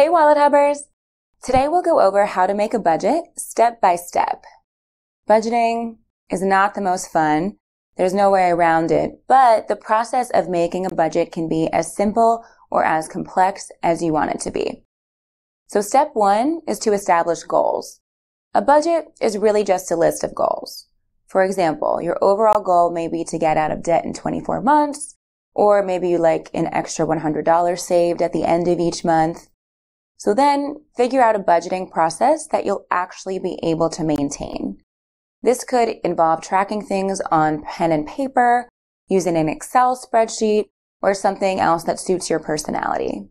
Hey Wallet Hubbers! Today we'll go over how to make a budget step by step. Budgeting is not the most fun. There's no way around it, but the process of making a budget can be as simple or as complex as you want it to be. So step one is to establish goals. A budget is really just a list of goals. For example, your overall goal may be to get out of debt in 24 months, or maybe you like an extra $100 saved at the end of each month. So then figure out a budgeting process that you'll actually be able to maintain. This could involve tracking things on pen and paper, using an Excel spreadsheet, or something else that suits your personality.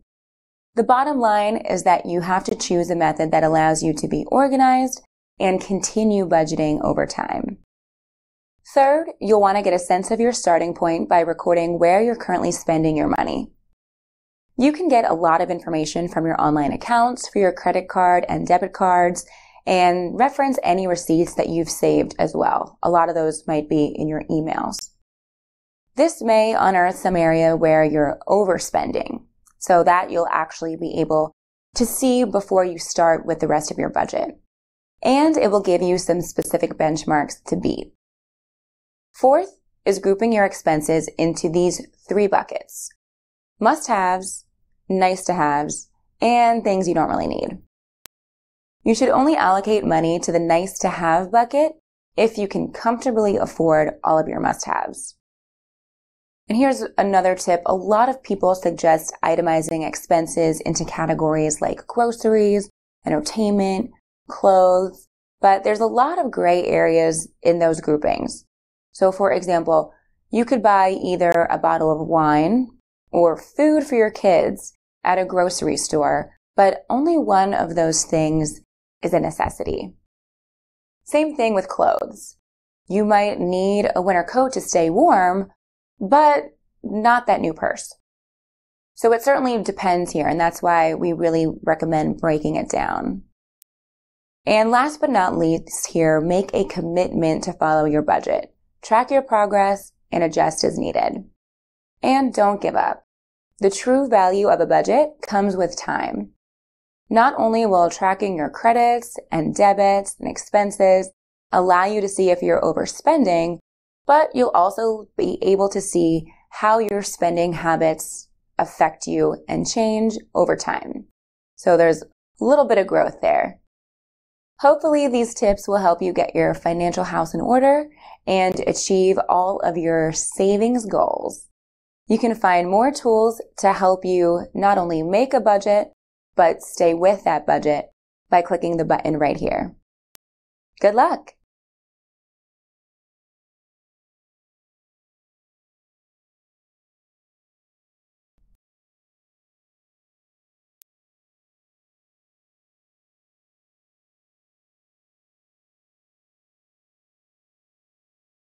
The bottom line is that you have to choose a method that allows you to be organized and continue budgeting over time. Third, you'll want to get a sense of your starting point by recording where you're currently spending your money. You can get a lot of information from your online accounts for your credit card and debit cards and reference any receipts that you've saved as well. A lot of those might be in your emails. This may unearth some area where you're overspending so that you'll actually be able to see before you start with the rest of your budget. And it will give you some specific benchmarks to beat. Fourth is grouping your expenses into these three buckets. Must haves, nice to haves, and things you don't really need. You should only allocate money to the nice to have bucket if you can comfortably afford all of your must haves. And here's another tip. A lot of people suggest itemizing expenses into categories like groceries, entertainment, clothes, but there's a lot of gray areas in those groupings. So for example, you could buy either a bottle of wine or food for your kids at a grocery store, but only one of those things is a necessity. Same thing with clothes. You might need a winter coat to stay warm, but not that new purse. So it certainly depends here, and that's why we really recommend breaking it down. And last but not least here, make a commitment to follow your budget. Track your progress and adjust as needed. And don't give up. The true value of a budget comes with time. Not only will tracking your credits and debits and expenses allow you to see if you're overspending, but you'll also be able to see how your spending habits affect you and change over time. So there's a little bit of growth there. Hopefully these tips will help you get your financial house in order and achieve all of your savings goals. You can find more tools to help you not only make a budget, but stay with that budget by clicking the button right here. Good luck!